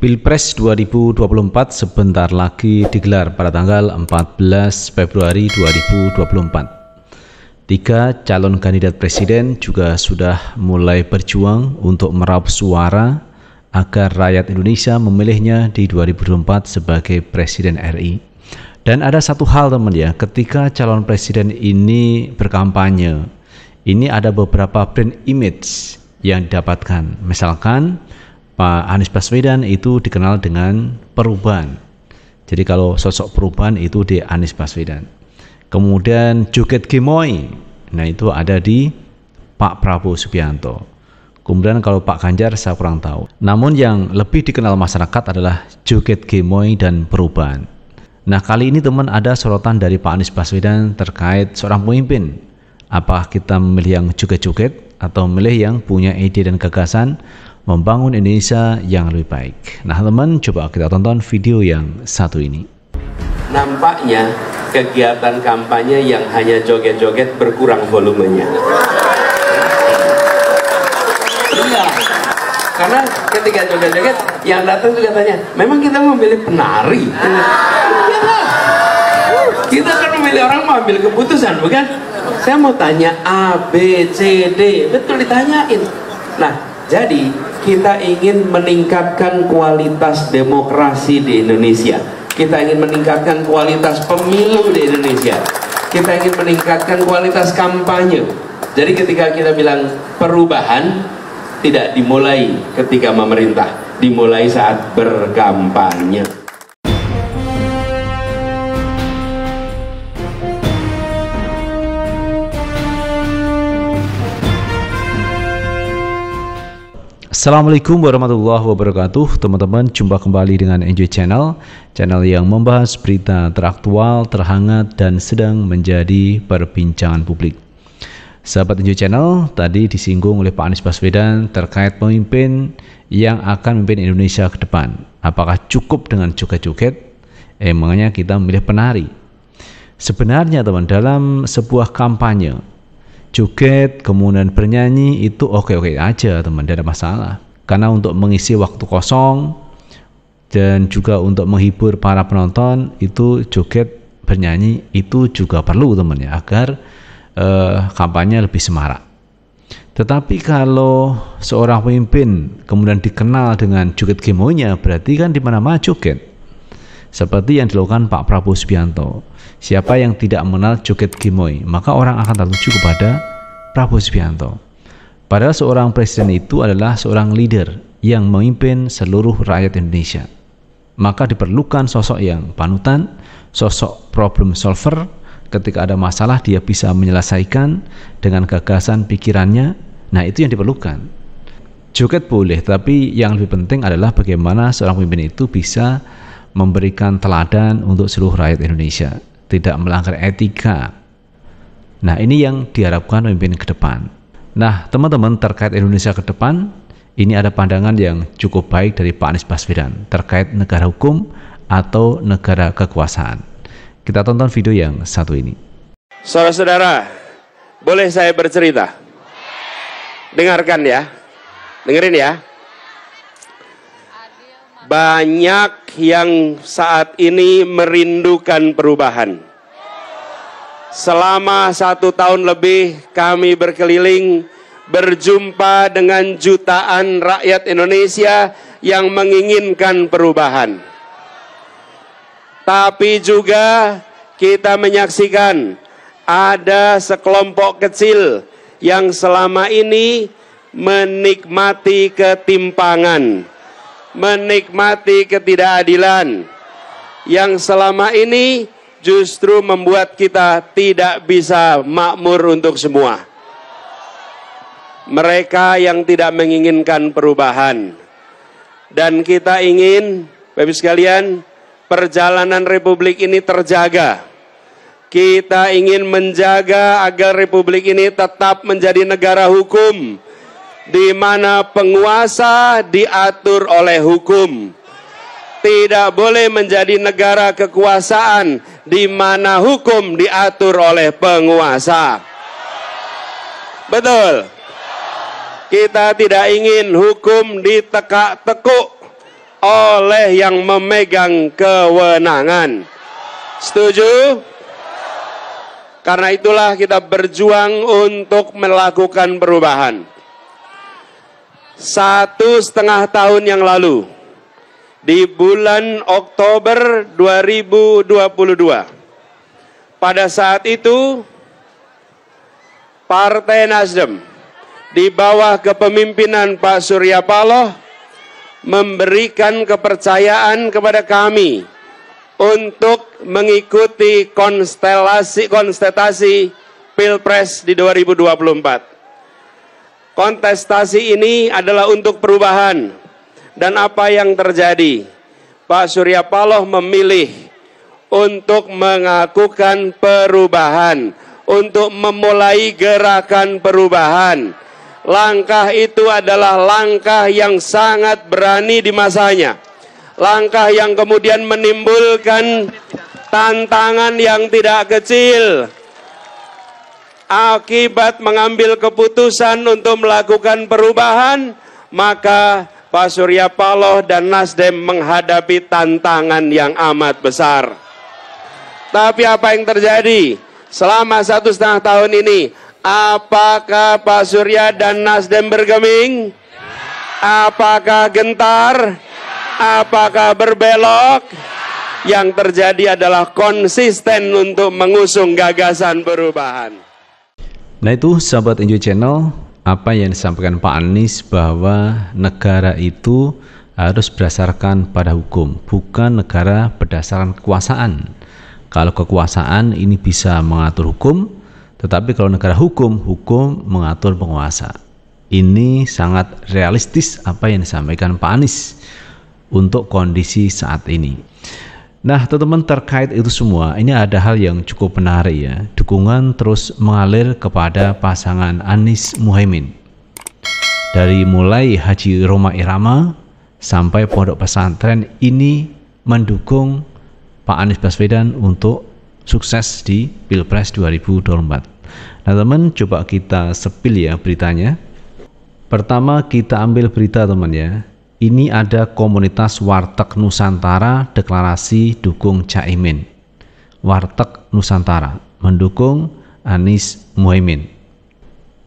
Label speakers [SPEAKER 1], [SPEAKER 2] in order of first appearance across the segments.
[SPEAKER 1] Pilpres 2024 sebentar lagi digelar pada tanggal 14 Februari 2024. Tiga calon kandidat presiden juga sudah mulai berjuang untuk meraup suara agar rakyat Indonesia memilihnya di 2024 sebagai presiden RI. Dan ada satu hal teman ya, ketika calon presiden ini berkampanye, ini ada beberapa brand image yang didapatkan. Misalkan Pak Anies Baswedan itu dikenal dengan perubahan. Jadi kalau sosok perubahan itu di Anies Baswedan. Kemudian Joget Gemoy, nah itu ada di Pak Prabowo Subianto. Kemudian kalau Pak Ganjar saya kurang tahu. Namun yang lebih dikenal masyarakat adalah Joget Gemoy dan perubahan. Nah kali ini teman ada sorotan dari Pak Anies Baswedan terkait seorang pemimpin. Apakah kita memilih yang joget-joget atau memilih yang punya ide dan gagasan membangun Indonesia yang lebih baik. Nah teman, coba kita tonton video yang satu ini.
[SPEAKER 2] Nampaknya kegiatan kampanye yang hanya joget-joget berkurang volumenya. Iya, karena ketika joget-joget yang datang juga tanya, memang kita memilih penari. Iya
[SPEAKER 1] kita kan memilih
[SPEAKER 2] orang mau ambil keputusan, bukan? Saya mau tanya A, B, C, D, betul ditanyain. Nah, jadi kita ingin meningkatkan kualitas demokrasi di Indonesia. Kita ingin meningkatkan kualitas pemilu di Indonesia. Kita ingin meningkatkan kualitas kampanye. Jadi ketika kita bilang perubahan tidak dimulai ketika memerintah, dimulai saat berkampanye.
[SPEAKER 1] Assalamualaikum warahmatullahi wabarakatuh Teman-teman jumpa kembali dengan Enjoy Channel Channel yang membahas berita teraktual, terhangat dan sedang menjadi perbincangan publik Sahabat Enjoy Channel, tadi disinggung oleh Pak Anies Baswedan terkait pemimpin yang akan memimpin Indonesia ke depan Apakah cukup dengan joget-joget? Emangnya eh, kita memilih penari Sebenarnya teman dalam sebuah kampanye joget kemudian bernyanyi itu oke oke aja teman tidak ada masalah karena untuk mengisi waktu kosong dan juga untuk menghibur para penonton itu joget bernyanyi itu juga perlu teman ya agar eh, kampanye lebih semarak tetapi kalau seorang pemimpin kemudian dikenal dengan joget gemonya berarti kan di mana-mana joget seperti yang dilakukan Pak Prabowo Subianto Siapa yang tidak mengenal joget Gimoy, maka orang akan tertuju kepada Prabowo Subianto. Padahal seorang presiden itu adalah seorang leader yang memimpin seluruh rakyat Indonesia. Maka diperlukan sosok yang panutan, sosok problem solver, ketika ada masalah dia bisa menyelesaikan dengan gagasan pikirannya. Nah, itu yang diperlukan. Joget boleh, tapi yang lebih penting adalah bagaimana seorang pemimpin itu bisa memberikan teladan untuk seluruh rakyat Indonesia tidak melanggar etika. Nah, ini yang diharapkan pemimpin ke depan. Nah, teman-teman terkait Indonesia ke depan, ini ada pandangan yang cukup baik dari Pak Anies Baswedan terkait negara hukum atau negara kekuasaan. Kita tonton video yang satu ini.
[SPEAKER 2] Saudara-saudara, boleh saya bercerita? Dengarkan ya. Dengerin ya banyak yang saat ini merindukan perubahan. Selama satu tahun lebih kami berkeliling berjumpa dengan jutaan rakyat Indonesia yang menginginkan perubahan. Tapi juga kita menyaksikan ada sekelompok kecil yang selama ini menikmati ketimpangan menikmati ketidakadilan yang selama ini justru membuat kita tidak bisa makmur untuk semua. Mereka yang tidak menginginkan perubahan. Dan kita ingin, Bapak sekalian, perjalanan Republik ini terjaga. Kita ingin menjaga agar Republik ini tetap menjadi negara hukum, di mana penguasa diatur oleh hukum. Tidak boleh menjadi negara kekuasaan di mana hukum diatur oleh penguasa. Betul. Kita tidak ingin hukum ditekak-tekuk oleh yang memegang kewenangan. Setuju? Karena itulah kita berjuang untuk melakukan perubahan satu setengah tahun yang lalu di bulan Oktober 2022. Pada saat itu Partai Nasdem di bawah kepemimpinan Pak Surya Paloh memberikan kepercayaan kepada kami untuk mengikuti konstelasi konstetasi Pilpres di 2024. Kontestasi ini adalah untuk perubahan dan apa yang terjadi? Pak Surya Paloh memilih untuk mengakukan perubahan, untuk memulai gerakan perubahan. Langkah itu adalah langkah yang sangat berani di masanya. Langkah yang kemudian menimbulkan tantangan yang tidak kecil akibat mengambil keputusan untuk melakukan perubahan, maka Pak Surya Paloh dan Nasdem menghadapi tantangan yang amat besar. Tapi apa yang terjadi selama satu setengah tahun ini? Apakah Pak Surya dan Nasdem bergeming? Apakah gentar? Apakah berbelok? Yang terjadi adalah konsisten untuk mengusung gagasan perubahan.
[SPEAKER 1] Nah itu sahabat Enjoy Channel, apa yang disampaikan Pak Anies bahwa negara itu harus berdasarkan pada hukum, bukan negara berdasarkan kekuasaan. Kalau kekuasaan ini bisa mengatur hukum, tetapi kalau negara hukum, hukum mengatur penguasa. Ini sangat realistis apa yang disampaikan Pak Anies untuk kondisi saat ini. Nah, teman-teman terkait itu semua, ini ada hal yang cukup menarik ya. Dukungan terus mengalir kepada pasangan Anies Muhaimin. Dari mulai Haji Roma Irama sampai Pondok Pesantren ini mendukung Pak Anies Baswedan untuk sukses di Pilpres 2024. Nah, teman coba kita sepil ya beritanya. Pertama kita ambil berita teman ya ini ada komunitas Warteg Nusantara deklarasi dukung Caimin. Warteg Nusantara mendukung Anies Muhaimin.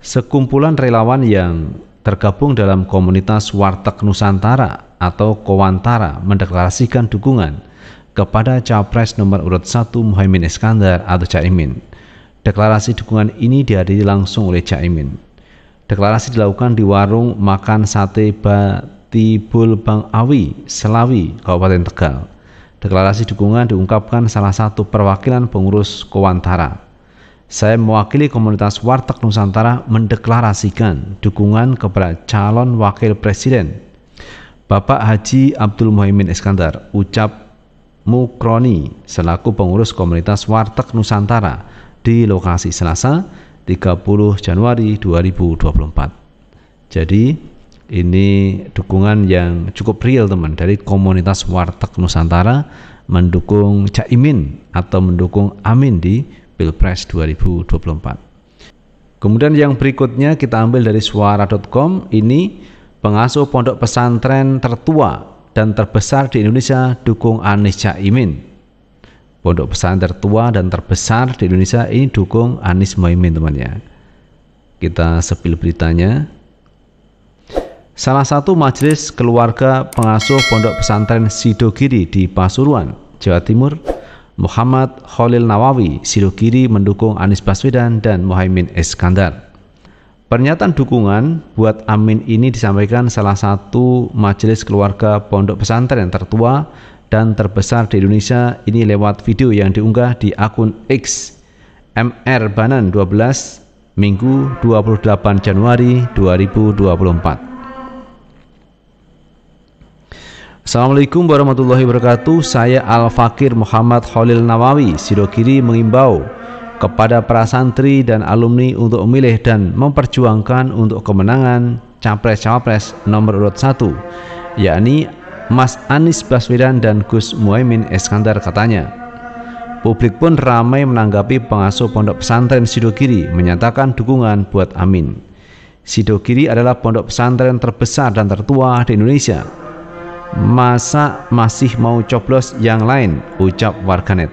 [SPEAKER 1] Sekumpulan relawan yang tergabung dalam komunitas Warteg Nusantara atau Kowantara mendeklarasikan dukungan kepada Capres nomor urut 1 Muhaimin Iskandar atau Caimin. Deklarasi dukungan ini dihadiri langsung oleh Caimin. Deklarasi dilakukan di warung makan sate ba di Bulbang Awi, Selawi, Kabupaten Tegal. Deklarasi dukungan diungkapkan salah satu perwakilan pengurus Kowantara. Saya mewakili komunitas Warteg Nusantara mendeklarasikan dukungan kepada calon wakil presiden Bapak Haji Abdul Muhaimin Iskandar, ucap Mukroni selaku pengurus komunitas Warteg Nusantara di lokasi Selasa 30 Januari 2024. Jadi ini dukungan yang cukup real teman dari komunitas warteg Nusantara mendukung Cak Imin atau mendukung Amin di Pilpres 2024. Kemudian yang berikutnya kita ambil dari suara.com ini pengasuh pondok pesantren tertua dan terbesar di Indonesia dukung Anies Cak Imin. Pondok pesantren tertua dan terbesar di Indonesia ini dukung Anies Mohaimin teman ya. Kita sepil beritanya salah satu majelis keluarga pengasuh pondok pesantren Sidogiri di Pasuruan, Jawa Timur, Muhammad Khalil Nawawi, Sidogiri mendukung Anies Baswedan dan Mohaimin Iskandar. Pernyataan dukungan buat Amin ini disampaikan salah satu majelis keluarga pondok pesantren tertua dan terbesar di Indonesia ini lewat video yang diunggah di akun X MR Banan 12 Minggu 28 Januari 2024. Assalamualaikum warahmatullahi wabarakatuh Saya Al-Fakir Muhammad Khalil Nawawi Sidokiri mengimbau kepada para santri dan alumni untuk memilih dan memperjuangkan untuk kemenangan Capres-Cawapres nomor urut 1 yakni Mas Anies Baswedan dan Gus Muhaimin Eskandar katanya Publik pun ramai menanggapi pengasuh pondok pesantren Sidokiri menyatakan dukungan buat Amin. Sidokiri adalah pondok pesantren terbesar dan tertua di Indonesia Masa masih mau coblos yang lain? Ucap warganet.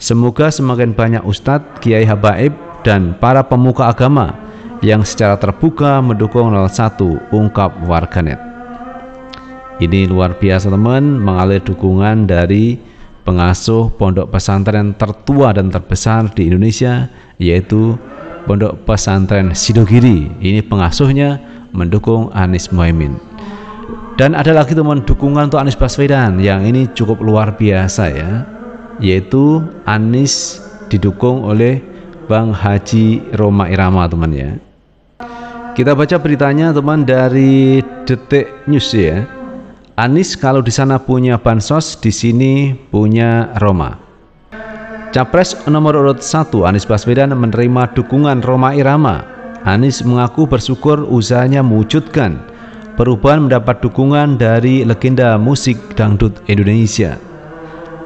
[SPEAKER 1] Semoga semakin banyak ustadz, kiai habaib, dan para pemuka agama yang secara terbuka mendukung 01 ungkap warganet. Ini luar biasa teman mengalir dukungan dari pengasuh pondok pesantren tertua dan terbesar di Indonesia yaitu Pondok Pesantren Sidogiri. Ini pengasuhnya mendukung Anies Mohaimin. Dan ada lagi teman dukungan untuk Anies Baswedan yang ini cukup luar biasa ya, yaitu Anies didukung oleh Bang Haji Roma Irama teman ya. Kita baca beritanya teman dari Detik News ya. Anies kalau di sana punya bansos, di sini punya Roma. Capres nomor urut 1 Anies Baswedan menerima dukungan Roma Irama. Anies mengaku bersyukur usahanya mewujudkan perubahan mendapat dukungan dari legenda musik dangdut Indonesia.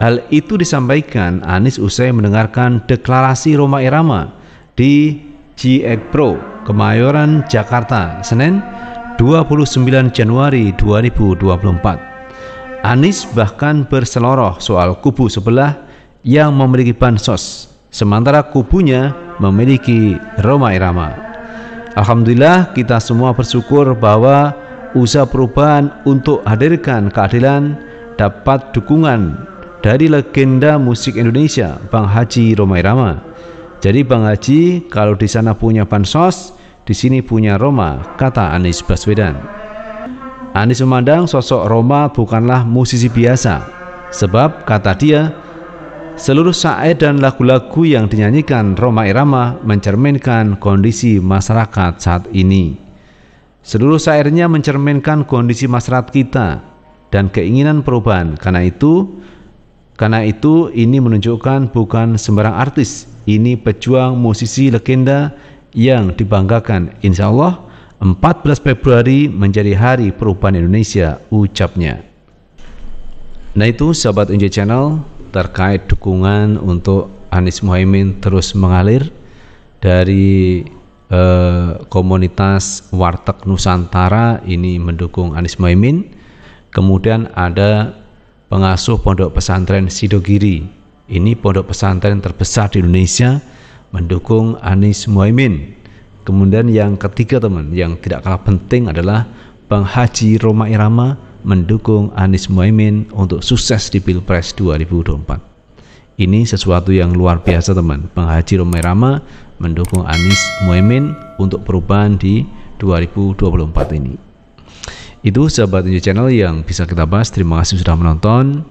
[SPEAKER 1] Hal itu disampaikan Anies usai mendengarkan deklarasi Roma Irama di GX Pro, Kemayoran, Jakarta, Senin 29 Januari 2024. Anies bahkan berseloroh soal kubu sebelah yang memiliki bansos, sementara kubunya memiliki Roma Irama. Alhamdulillah kita semua bersyukur bahwa usaha perubahan untuk hadirkan keadilan dapat dukungan dari legenda musik Indonesia Bang Haji Romai Rama. Jadi Bang Haji kalau di sana punya bansos, di sini punya Roma, kata Anies Baswedan. Anies memandang sosok Roma bukanlah musisi biasa, sebab kata dia, seluruh syair dan lagu-lagu yang dinyanyikan Roma Irama mencerminkan kondisi masyarakat saat ini. Seluruh syairnya mencerminkan kondisi masyarakat kita dan keinginan perubahan. Karena itu, karena itu ini menunjukkan bukan sembarang artis. Ini pejuang musisi legenda yang dibanggakan. Insya Allah 14 Februari menjadi hari perubahan Indonesia, ucapnya. Nah itu sahabat Unjai Channel terkait dukungan untuk Anies Muhaimin terus mengalir dari eh, komunitas Warteg Nusantara ini mendukung Anies Mohaimin. Kemudian ada pengasuh Pondok Pesantren Sidogiri. Ini pondok pesantren terbesar di Indonesia mendukung Anies Mohaimin. Kemudian yang ketiga teman, yang tidak kalah penting adalah Bang Haji Roma Irama mendukung Anies Mohaimin untuk sukses di Pilpres 2024. Ini sesuatu yang luar biasa teman. Bang Haji Roma Irama mendukung Anies Muhaimin untuk perubahan di 2024 ini. Itu sahabat New Channel yang bisa kita bahas. Terima kasih sudah menonton.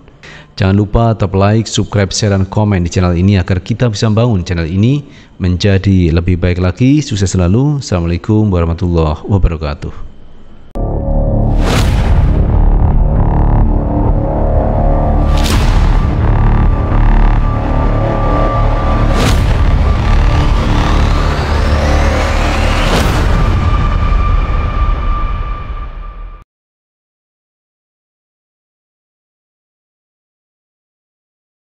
[SPEAKER 1] Jangan lupa tetap like, subscribe, share, dan komen di channel ini agar kita bisa membangun channel ini menjadi lebih baik lagi. Sukses selalu. Assalamualaikum warahmatullahi wabarakatuh.